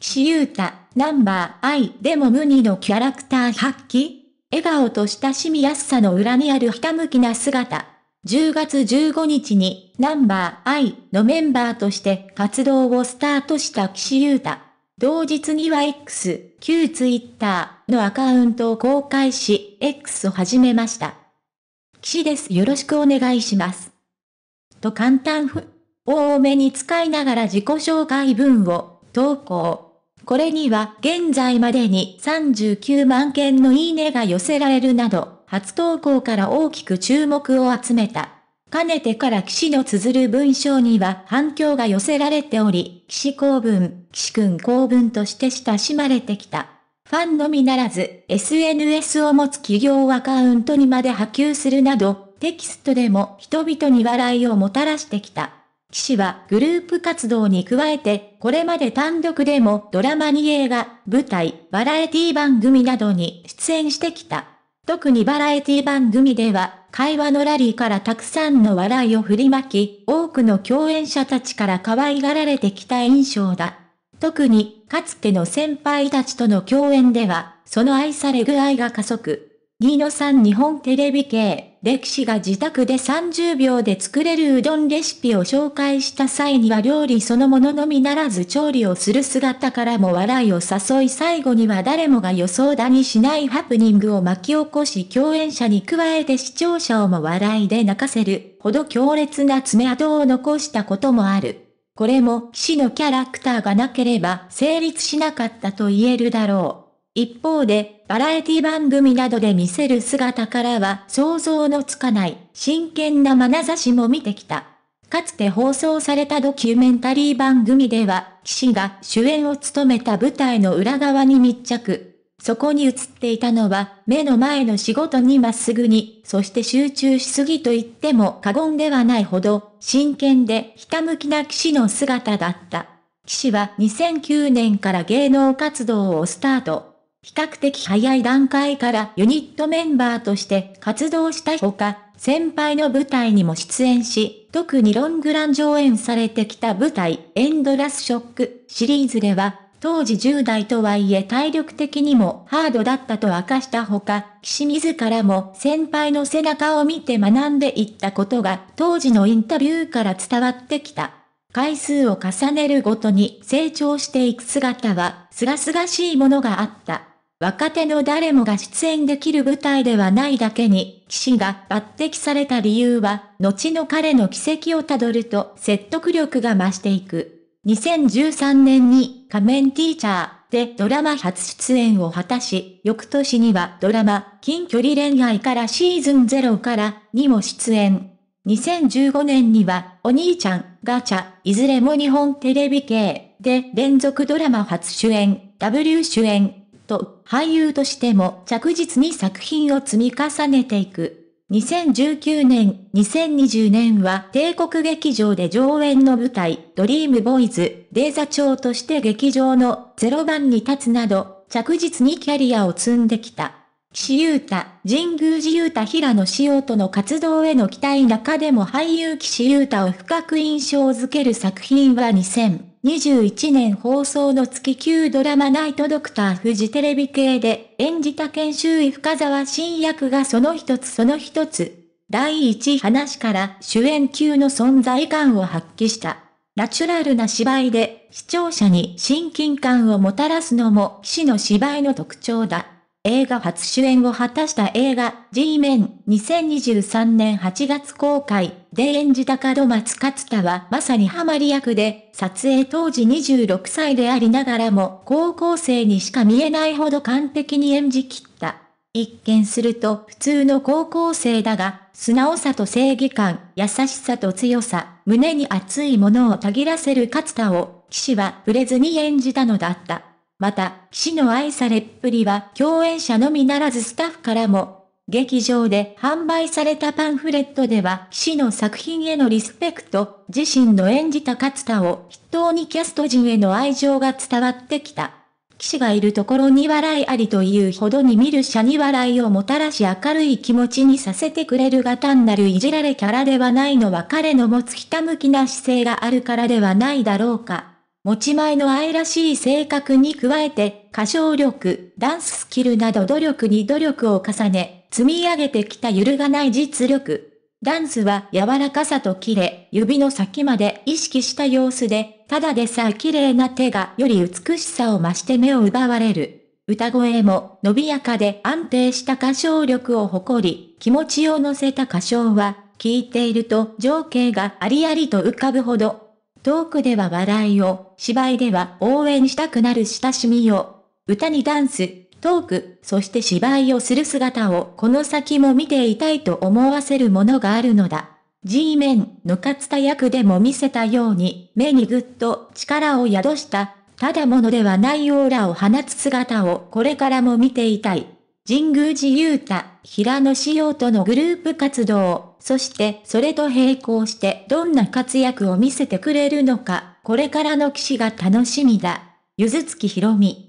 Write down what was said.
岸優太、ナンバー I でも無二のキャラクター発揮笑顔と親しみやすさの裏にあるひたむきな姿。10月15日にナンバー I のメンバーとして活動をスタートした岸優太。同日には X、旧 Twitter のアカウントを公開し、X を始めました。岸です。よろしくお願いします。と簡単ふ、多めに使いながら自己紹介文を投稿。これには現在までに39万件のいいねが寄せられるなど、初投稿から大きく注目を集めた。かねてから岸の綴る文章には反響が寄せられており、岸公文、岸士君公文として親しまれてきた。ファンのみならず、SNS を持つ企業アカウントにまで波及するなど、テキストでも人々に笑いをもたらしてきた。騎士はグループ活動に加えて、これまで単独でもドラマに映画、舞台、バラエティ番組などに出演してきた。特にバラエティ番組では、会話のラリーからたくさんの笑いを振りまき、多くの共演者たちから可愛がられてきた印象だ。特に、かつての先輩たちとの共演では、その愛され具合が加速。ギーノさん日本テレビ系、歴史が自宅で30秒で作れるうどんレシピを紹介した際には料理そのもののみならず調理をする姿からも笑いを誘い最後には誰もが予想だにしないハプニングを巻き起こし共演者に加えて視聴者をも笑いで泣かせるほど強烈な爪痕を残したこともある。これも騎士のキャラクターがなければ成立しなかったと言えるだろう。一方で、バラエティ番組などで見せる姿からは想像のつかない、真剣な眼差しも見てきた。かつて放送されたドキュメンタリー番組では、士が主演を務めた舞台の裏側に密着。そこに映っていたのは、目の前の仕事にまっすぐに、そして集中しすぎと言っても過言ではないほど、真剣でひたむきな騎士の姿だった。騎士は2009年から芸能活動をスタート。比較的早い段階からユニットメンバーとして活動したほか、先輩の舞台にも出演し、特にロングラン上演されてきた舞台、エンドラスショックシリーズでは、当時10代とはいえ体力的にもハードだったと明かしたほか、岸自らも先輩の背中を見て学んでいったことが当時のインタビューから伝わってきた。回数を重ねるごとに成長していく姿は、すがすがしいものがあった。若手の誰もが出演できる舞台ではないだけに、騎士が抜擢された理由は、後の彼の軌跡をたどると説得力が増していく。2013年に仮面ティーチャーでドラマ初出演を果たし、翌年にはドラマ近距離恋愛からシーズン0からにも出演。2015年にはお兄ちゃん、ガチャ、いずれも日本テレビ系で連続ドラマ初主演、W 主演、と俳優としても着実に作品を積み重ねていく。2019年、2020年は帝国劇場で上演の舞台、ドリームボーイズ、デーザ長として劇場の0番に立つなど、着実にキャリアを積んできた。岸優太、神宮寺優太平野紫耀との活動への期待中でも俳優岸優太を深く印象づける作品は2000。2021年放送の月9ドラマナイトドクターフジテレビ系で演じた研修医深沢新役がその一つその一つ。第一話から主演級の存在感を発揮した。ナチュラルな芝居で視聴者に親近感をもたらすのも騎士の芝居の特徴だ。映画初主演を果たした映画、G メン、2023年8月公開、で演じた門松勝田はまさにハマり役で、撮影当時26歳でありながらも、高校生にしか見えないほど完璧に演じきった。一見すると普通の高校生だが、素直さと正義感、優しさと強さ、胸に熱いものをたぎらせる勝田を、騎士は触れずに演じたのだった。また、岸の愛されっぷりは共演者のみならずスタッフからも、劇場で販売されたパンフレットでは、岸の作品へのリスペクト、自身の演じた勝田を筆頭にキャスト陣への愛情が伝わってきた。岸がいるところに笑いありというほどに見る者に笑いをもたらし明るい気持ちにさせてくれるが単なるいじられキャラではないのは彼の持つひたむきな姿勢があるからではないだろうか。持ち前の愛らしい性格に加えて、歌唱力、ダンススキルなど努力に努力を重ね、積み上げてきた揺るがない実力。ダンスは柔らかさとキレ、指の先まで意識した様子で、ただでさえ綺麗な手がより美しさを増して目を奪われる。歌声も伸びやかで安定した歌唱力を誇り、気持ちを乗せた歌唱は、聴いていると情景がありありと浮かぶほどトークでは笑いを、芝居では応援したくなる親しみを、歌にダンス、トーク、そして芝居をする姿をこの先も見ていたいと思わせるものがあるのだ。G メンの勝田役でも見せたように、目にぐっと力を宿した、ただものではないオーラを放つ姿をこれからも見ていたい。神宮寺勇太、平野紫耀とのグループ活動。そしてそれと並行してどんな活躍を見せてくれるのか、これからの騎士が楽しみだ。ゆずつきひろみ。